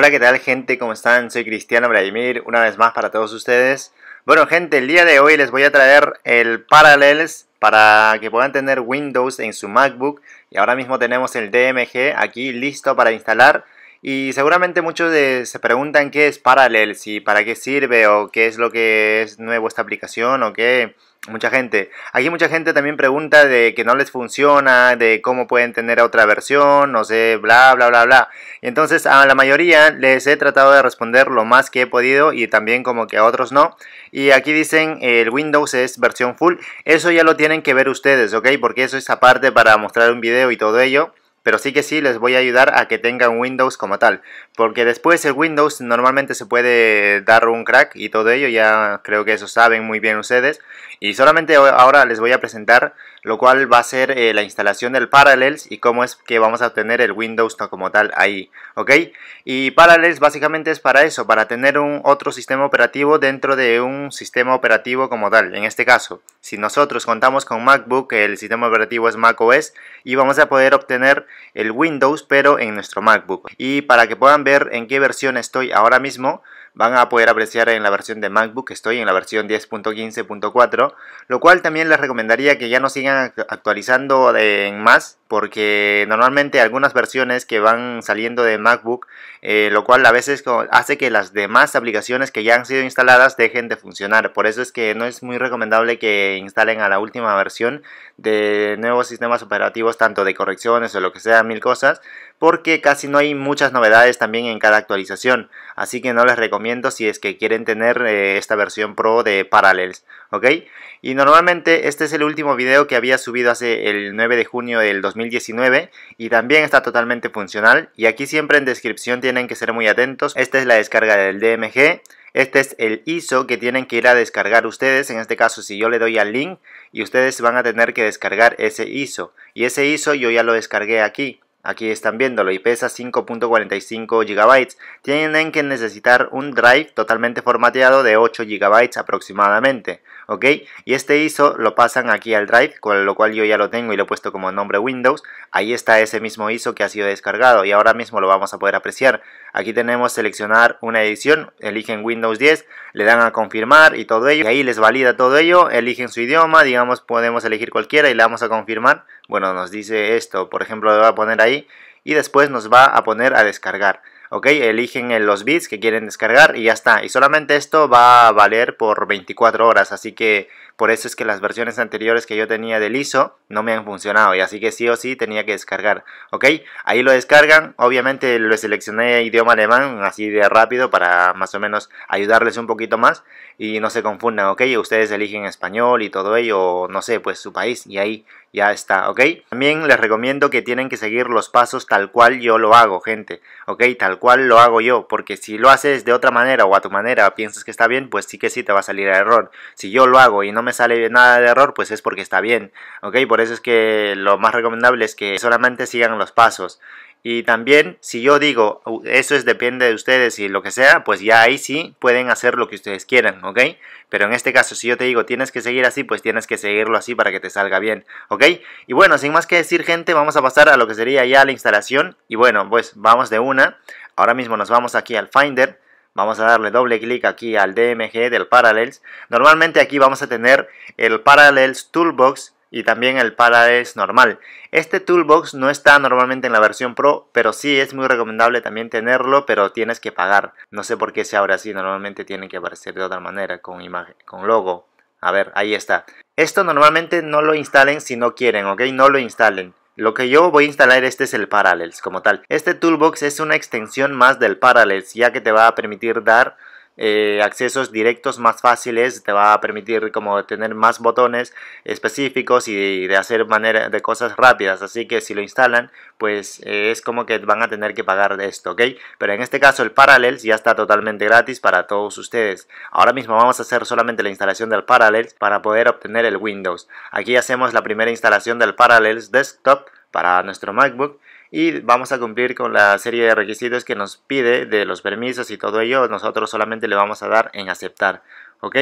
Hola, ¿qué tal gente? ¿Cómo están? Soy Cristiano Vladimir, una vez más para todos ustedes. Bueno gente, el día de hoy les voy a traer el Parallels para que puedan tener Windows en su MacBook. Y ahora mismo tenemos el DMG aquí listo para instalar. Y seguramente muchos se preguntan qué es Parallels y para qué sirve o qué es lo que es nuevo esta aplicación o qué Mucha gente. Aquí mucha gente también pregunta de que no les funciona, de cómo pueden tener otra versión, no sé, bla, bla, bla, bla. Y entonces a la mayoría les he tratado de responder lo más que he podido y también como que a otros no. Y aquí dicen el Windows es versión full. Eso ya lo tienen que ver ustedes, ¿ok? Porque eso es aparte para mostrar un video y todo ello pero sí que sí les voy a ayudar a que tengan Windows como tal, porque después el Windows normalmente se puede dar un crack y todo ello, ya creo que eso saben muy bien ustedes, y solamente ahora les voy a presentar lo cual va a ser eh, la instalación del Parallels y cómo es que vamos a obtener el Windows como tal ahí, ¿ok? Y Parallels básicamente es para eso, para tener un otro sistema operativo dentro de un sistema operativo como tal. En este caso, si nosotros contamos con MacBook, el sistema operativo es macOS y vamos a poder obtener el Windows pero en nuestro MacBook. Y para que puedan ver en qué versión estoy ahora mismo, van a poder apreciar en la versión de MacBook, estoy en la versión 10.15.4, lo cual también les recomendaría que ya no sigan actualizando en más, porque normalmente algunas versiones que van saliendo de MacBook, eh, lo cual a veces hace que las demás aplicaciones que ya han sido instaladas dejen de funcionar. Por eso es que no es muy recomendable que instalen a la última versión de nuevos sistemas operativos, tanto de correcciones o lo que sea, mil cosas, porque casi no hay muchas novedades también en cada actualización. Así que no les recomiendo si es que quieren tener eh, esta versión pro de Parallels, ¿ok? Y normalmente este es el último video que había subido hace el 9 de junio del 2019 y también está totalmente funcional y aquí siempre en descripción tienen que ser muy atentos. Esta es la descarga del DMG. Este es el ISO que tienen que ir a descargar ustedes. En este caso, si yo le doy al link y ustedes van a tener que descargar ese ISO. Y ese ISO yo ya lo descargué aquí. Aquí están viéndolo y pesa 5.45 GB. Tienen que necesitar un drive totalmente formateado de 8 GB aproximadamente. ¿Ok? Y este ISO lo pasan aquí al drive, con lo cual yo ya lo tengo y lo he puesto como nombre Windows. Ahí está ese mismo ISO que ha sido descargado y ahora mismo lo vamos a poder apreciar. Aquí tenemos seleccionar una edición, eligen Windows 10, le dan a confirmar y todo ello. Y ahí les valida todo ello, eligen su idioma, digamos podemos elegir cualquiera y le damos a confirmar bueno, nos dice esto, por ejemplo, lo va a poner ahí y después nos va a poner a descargar. ¿ok? Eligen los bits que quieren descargar y ya está. Y solamente esto va a valer por 24 horas, así que por eso es que las versiones anteriores que yo tenía del ISO no me han funcionado y así que sí o sí tenía que descargar, ¿ok? Ahí lo descargan, obviamente lo seleccioné idioma alemán así de rápido para más o menos ayudarles un poquito más y no se confundan, ¿ok? Ustedes eligen español y todo ello, no sé, pues su país y ahí ya está, ¿ok? También les recomiendo que tienen que seguir los pasos tal cual yo lo hago, gente, ¿ok? Tal cual lo hago yo, porque si lo haces de otra manera o a tu manera, piensas que está bien, pues sí que sí te va a salir el error. Si yo lo hago y no me sale nada de error, pues es porque está bien, ¿ok? Por eso es que lo más recomendable es que solamente sigan los pasos. Y también, si yo digo, eso es depende de ustedes y lo que sea, pues ya ahí sí pueden hacer lo que ustedes quieran, ¿ok? Pero en este caso, si yo te digo, tienes que seguir así, pues tienes que seguirlo así para que te salga bien, ¿ok? Y bueno, sin más que decir, gente, vamos a pasar a lo que sería ya la instalación. Y bueno, pues vamos de una. Ahora mismo nos vamos aquí al Finder. Vamos a darle doble clic aquí al DMG del Parallels. Normalmente aquí vamos a tener el Parallels Toolbox y también el Parallels normal. Este toolbox no está normalmente en la versión Pro, pero sí es muy recomendable también tenerlo, pero tienes que pagar. No sé por qué se abre así, normalmente tiene que aparecer de otra manera, con imagen, con logo. A ver, ahí está. Esto normalmente no lo instalen si no quieren, ¿ok? No lo instalen. Lo que yo voy a instalar este es el Parallels como tal. Este toolbox es una extensión más del Parallels ya que te va a permitir dar eh, accesos directos más fáciles, te va a permitir como tener más botones específicos y de hacer manera de cosas rápidas, así que si lo instalan, pues eh, es como que van a tener que pagar de esto, ¿ok? Pero en este caso el Parallels ya está totalmente gratis para todos ustedes. Ahora mismo vamos a hacer solamente la instalación del Parallels para poder obtener el Windows. Aquí hacemos la primera instalación del Parallels Desktop para nuestro MacBook y vamos a cumplir con la serie de requisitos que nos pide de los permisos y todo ello, nosotros solamente le vamos a dar en aceptar. ¿Ok?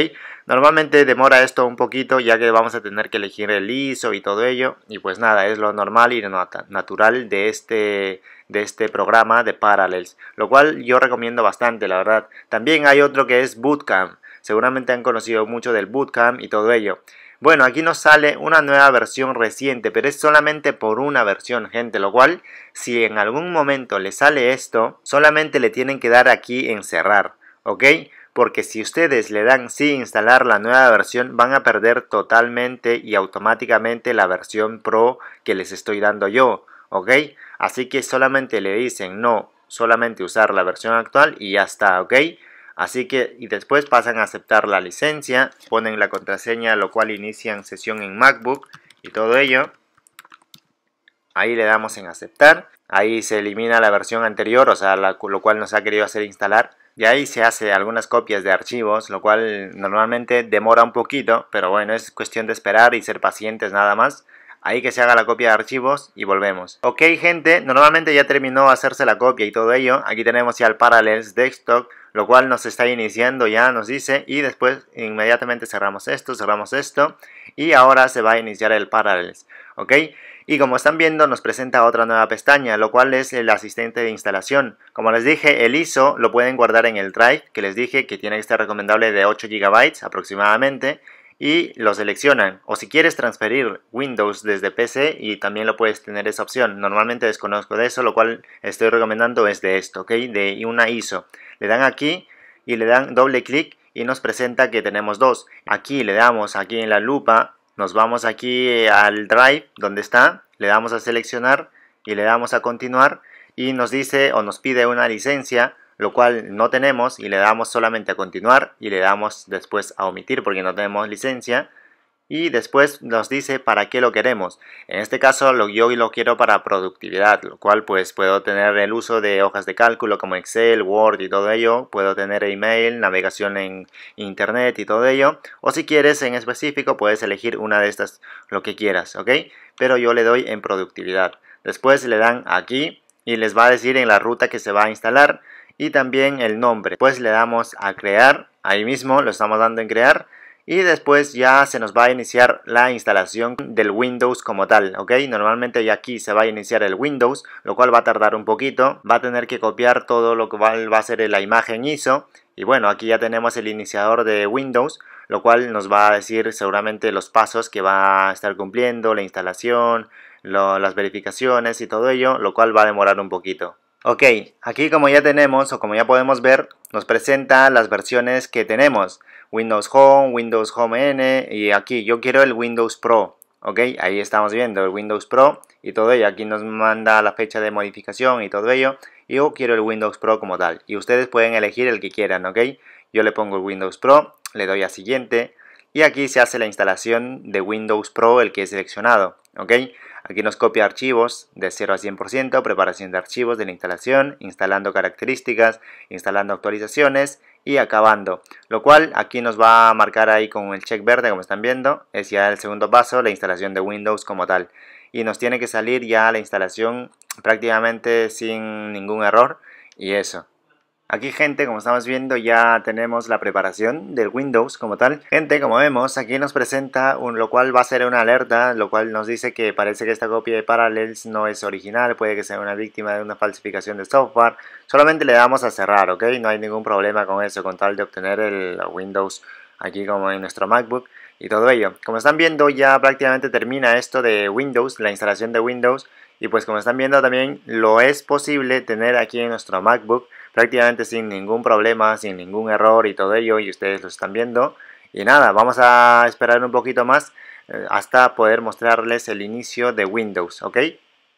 Normalmente demora esto un poquito ya que vamos a tener que elegir el ISO y todo ello. Y pues nada, es lo normal y natural de este, de este programa de Parallels. Lo cual yo recomiendo bastante, la verdad. También hay otro que es Bootcamp. Seguramente han conocido mucho del Bootcamp y todo ello. Bueno, aquí nos sale una nueva versión reciente, pero es solamente por una versión, gente, lo cual si en algún momento le sale esto, solamente le tienen que dar aquí en cerrar, ¿ok? Porque si ustedes le dan sí instalar la nueva versión, van a perder totalmente y automáticamente la versión Pro que les estoy dando yo, ¿ok? Así que solamente le dicen no, solamente usar la versión actual y ya está, ¿ok? Así que, y después pasan a aceptar la licencia, ponen la contraseña, lo cual inician sesión en MacBook y todo ello. Ahí le damos en aceptar. Ahí se elimina la versión anterior, o sea, lo cual nos ha querido hacer instalar. Y ahí se hace algunas copias de archivos, lo cual normalmente demora un poquito, pero bueno, es cuestión de esperar y ser pacientes nada más. Ahí que se haga la copia de archivos y volvemos. Ok gente, normalmente ya terminó hacerse la copia y todo ello. Aquí tenemos ya el Parallels Desktop lo cual nos está iniciando ya, nos dice, y después inmediatamente cerramos esto, cerramos esto, y ahora se va a iniciar el Parallels, ¿ok? Y como están viendo, nos presenta otra nueva pestaña, lo cual es el asistente de instalación. Como les dije, el ISO lo pueden guardar en el Drive, que les dije que tiene que estar recomendable de 8 GB aproximadamente, y lo seleccionan. O si quieres transferir Windows desde PC y también lo puedes tener esa opción. Normalmente desconozco de eso, lo cual estoy recomendando es de esto, ¿ok? De una ISO. Le dan aquí y le dan doble clic y nos presenta que tenemos dos. Aquí le damos aquí en la lupa, nos vamos aquí al Drive donde está, le damos a seleccionar y le damos a continuar y nos dice o nos pide una licencia lo cual no tenemos y le damos solamente a continuar y le damos después a omitir porque no tenemos licencia y después nos dice para qué lo queremos. En este caso lo, yo lo quiero para productividad, lo cual pues puedo tener el uso de hojas de cálculo como Excel, Word y todo ello, puedo tener email, navegación en internet y todo ello, o si quieres en específico puedes elegir una de estas lo que quieras, ¿ok? Pero yo le doy en productividad. Después le dan aquí y les va a decir en la ruta que se va a instalar y también el nombre. Pues le damos a crear, ahí mismo lo estamos dando en crear y después ya se nos va a iniciar la instalación del Windows como tal, ¿ok? Normalmente ya aquí se va a iniciar el Windows, lo cual va a tardar un poquito, va a tener que copiar todo lo que va a ser la imagen ISO y bueno, aquí ya tenemos el iniciador de Windows, lo cual nos va a decir seguramente los pasos que va a estar cumpliendo, la instalación, las verificaciones y todo ello, lo cual va a demorar un poquito. Ok, aquí como ya tenemos o como ya podemos ver, nos presenta las versiones que tenemos. Windows Home, Windows Home N y aquí yo quiero el Windows Pro. Ok, ahí estamos viendo el Windows Pro y todo ello. Aquí nos manda la fecha de modificación y todo ello. Yo quiero el Windows Pro como tal y ustedes pueden elegir el que quieran, ok. Yo le pongo el Windows Pro, le doy a siguiente y aquí se hace la instalación de Windows Pro el que he seleccionado, ok. Aquí nos copia archivos de 0 a 100%, preparación de archivos de la instalación, instalando características, instalando actualizaciones y acabando. Lo cual aquí nos va a marcar ahí con el check verde como están viendo. Es ya el segundo paso, la instalación de Windows como tal. Y nos tiene que salir ya la instalación prácticamente sin ningún error. Y eso. Aquí gente, como estamos viendo, ya tenemos la preparación del Windows como tal. Gente, como vemos, aquí nos presenta lo cual va a ser una alerta, lo cual nos dice que parece que esta copia de Parallels no es original, puede que sea una víctima de una falsificación de software. Solamente le damos a cerrar, ¿ok? No hay ningún problema con eso, con tal de obtener el Windows aquí como en nuestro MacBook y todo ello. Como están viendo, ya prácticamente termina esto de Windows, la instalación de Windows. Y pues como están viendo también, lo es posible tener aquí en nuestro MacBook prácticamente sin ningún problema, sin ningún error y todo ello, y ustedes lo están viendo. Y nada, vamos a esperar un poquito más eh, hasta poder mostrarles el inicio de Windows, ¿ok?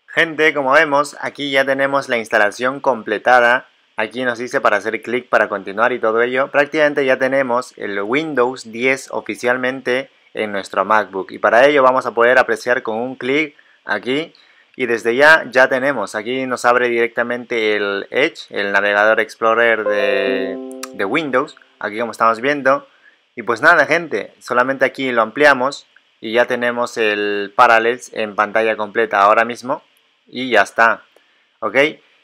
Gente, como vemos, aquí ya tenemos la instalación completada. Aquí nos dice para hacer clic para continuar y todo ello. Prácticamente ya tenemos el Windows 10 oficialmente en nuestro MacBook. Y para ello vamos a poder apreciar con un clic aquí y desde ya ya tenemos, aquí nos abre directamente el Edge, el navegador Explorer de, de Windows, aquí como estamos viendo, y pues nada gente, solamente aquí lo ampliamos y ya tenemos el Parallels en pantalla completa ahora mismo y ya está, ¿ok?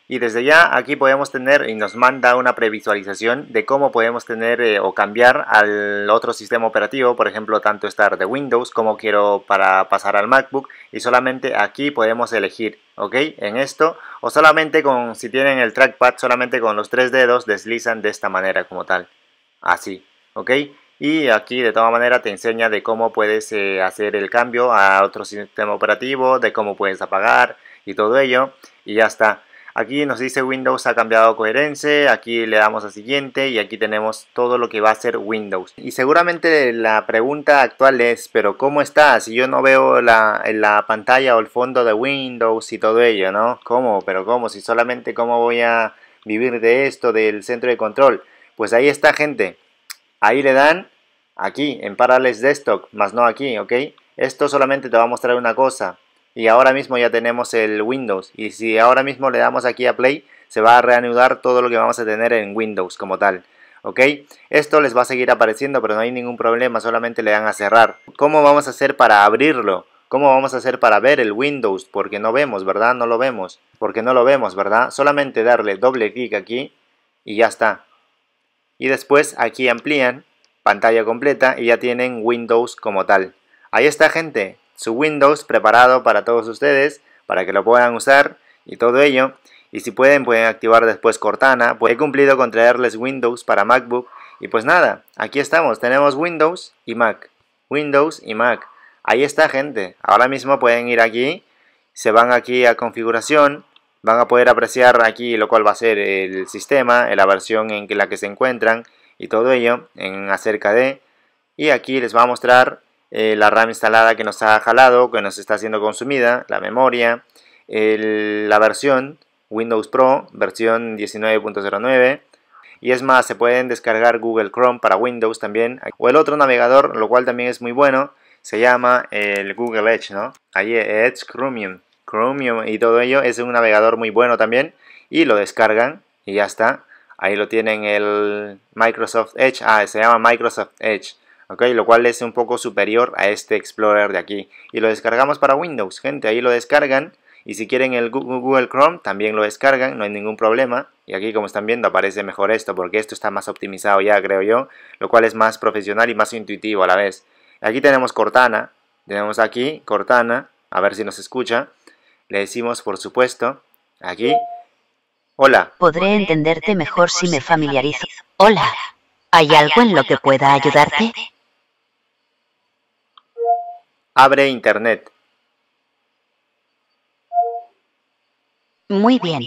Y desde ya aquí podemos tener y nos manda una previsualización de cómo podemos tener eh, o cambiar al otro sistema operativo, por ejemplo, tanto estar de Windows como quiero para pasar al MacBook y solamente aquí podemos elegir, ¿ok? En esto o solamente con, si tienen el trackpad, solamente con los tres dedos deslizan de esta manera como tal, así, ¿ok? Y aquí de toda manera te enseña de cómo puedes eh, hacer el cambio a otro sistema operativo, de cómo puedes apagar y todo ello y ya está. Aquí nos dice Windows ha cambiado coherencia, aquí le damos a siguiente y aquí tenemos todo lo que va a ser Windows. Y seguramente la pregunta actual es, pero ¿cómo está? Si yo no veo la, la pantalla o el fondo de Windows y todo ello, ¿no? ¿Cómo? Pero ¿cómo? Si solamente cómo voy a vivir de esto, del centro de control. Pues ahí está gente, ahí le dan aquí en Parallels Desktop, más no aquí, ¿ok? Esto solamente te va a mostrar una cosa, y ahora mismo ya tenemos el Windows. Y si ahora mismo le damos aquí a Play, se va a reanudar todo lo que vamos a tener en Windows como tal. ¿Ok? Esto les va a seguir apareciendo, pero no hay ningún problema, solamente le dan a cerrar. ¿Cómo vamos a hacer para abrirlo? ¿Cómo vamos a hacer para ver el Windows? Porque no vemos, ¿verdad? No lo vemos. Porque no lo vemos, ¿verdad? Solamente darle doble clic aquí y ya está. Y después aquí amplían pantalla completa y ya tienen Windows como tal. Ahí está gente, su Windows preparado para todos ustedes, para que lo puedan usar y todo ello. Y si pueden, pueden activar después Cortana. he cumplido con traerles Windows para MacBook. Y pues nada, aquí estamos. Tenemos Windows y Mac. Windows y Mac. Ahí está, gente. Ahora mismo pueden ir aquí. Se van aquí a configuración. Van a poder apreciar aquí lo cual va a ser el sistema, la versión en la que se encuentran y todo ello en acerca de. Y aquí les va a mostrar eh, la RAM instalada que nos ha jalado, que nos está siendo consumida, la memoria, la versión Windows Pro, versión 19.09. Y es más, se pueden descargar Google Chrome para Windows también, o el otro navegador, lo cual también es muy bueno, se llama el Google Edge, ¿no? Ahí Edge Chromium. Chromium y todo ello es un navegador muy bueno también y lo descargan y ya está. Ahí lo tienen el Microsoft Edge. Ah, se llama Microsoft Edge lo cual es un poco superior a este Explorer de aquí. Y lo descargamos para Windows, gente, ahí lo descargan. Y si quieren el Google Chrome, también lo descargan, no hay ningún problema. Y aquí, como están viendo, aparece mejor esto, porque esto está más optimizado ya, creo yo, lo cual es más profesional y más intuitivo a la vez. Aquí tenemos Cortana, tenemos aquí Cortana, a ver si nos escucha. Le decimos, por supuesto, aquí, hola. Podré entenderte mejor si me familiarizo. Hola, ¿hay algo en lo que pueda ayudarte? Abre Internet. Muy bien.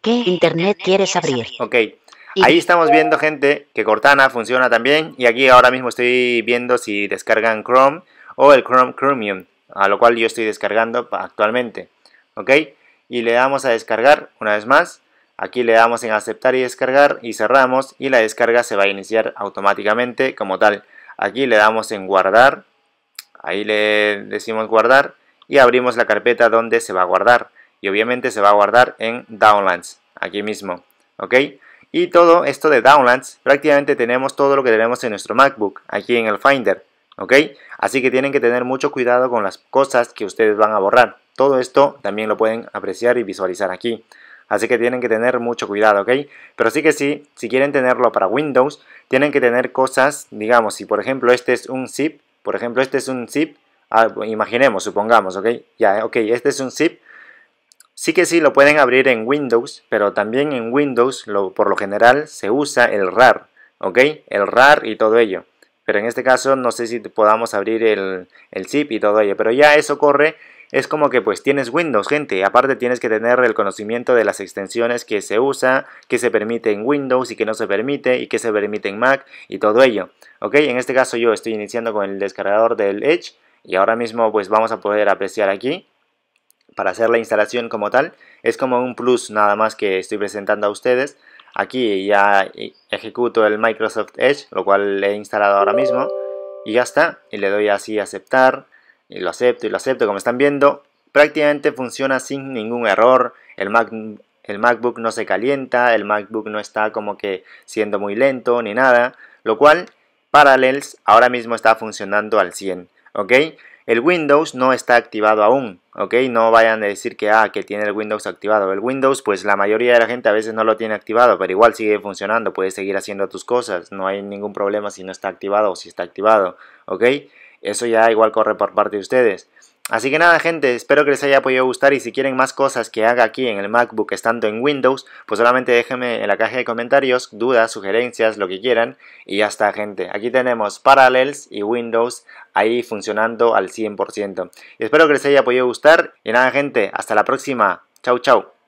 ¿Qué Internet quieres abrir? Ok. Ahí estamos viendo, gente, que Cortana funciona también. Y aquí ahora mismo estoy viendo si descargan Chrome o el Chrome Chromium, a lo cual yo estoy descargando actualmente. Ok. Y le damos a descargar una vez más. Aquí le damos en aceptar y descargar y cerramos y la descarga se va a iniciar automáticamente como tal. Aquí le damos en guardar Ahí le decimos guardar y abrimos la carpeta donde se va a guardar. Y obviamente se va a guardar en Downlands, aquí mismo. ¿Ok? Y todo esto de Downlands, prácticamente tenemos todo lo que tenemos en nuestro MacBook, aquí en el Finder. ¿Ok? Así que tienen que tener mucho cuidado con las cosas que ustedes van a borrar. Todo esto también lo pueden apreciar y visualizar aquí. Así que tienen que tener mucho cuidado, ¿ok? Pero sí que sí, si quieren tenerlo para Windows, tienen que tener cosas, digamos, si por ejemplo este es un zip, por ejemplo, este es un zip, ah, imaginemos, supongamos, ¿ok? Ya, ok, este es un zip. Sí que sí lo pueden abrir en Windows, pero también en Windows por lo general se usa el RAR, ¿ok? El RAR y todo ello. Pero en este caso no sé si podamos abrir el, zip y todo ello. Pero ya eso corre es como que pues tienes Windows, gente. Aparte tienes que tener el conocimiento de las extensiones que se usa, que se permite en Windows y que no se permite, y que se permite en Mac y todo ello. Ok, en este caso yo estoy iniciando con el descargador del Edge y ahora mismo pues vamos a poder apreciar aquí para hacer la instalación como tal. Es como un plus nada más que estoy presentando a ustedes. Aquí ya ejecuto el Microsoft Edge, lo cual he instalado ahora mismo. Y ya está. Y le doy así a aceptar. Y lo acepto y lo acepto. Como están viendo, prácticamente funciona sin ningún error. El, el MacBook no se calienta. El MacBook no está como que siendo muy lento ni nada. Lo cual, Parallels ahora mismo está funcionando al 100. ¿Ok? El Windows no está activado aún, ¿ok? No vayan a decir que, ah, que tiene el Windows activado. El Windows, pues la mayoría de la gente a veces no lo tiene activado, pero igual sigue funcionando, puedes seguir haciendo tus cosas, no hay ningún problema si no está activado o si está activado, ¿ok? Eso ya igual corre por parte de ustedes. Así que nada gente, espero que les haya podido gustar y si quieren más cosas que haga aquí en el MacBook estando en Windows, pues solamente déjenme en la caja de comentarios dudas, sugerencias, lo que quieran y ya está gente. Aquí tenemos Parallels y Windows ahí funcionando al 100%. espero que les haya podido gustar y nada gente, hasta la próxima. Chau chau.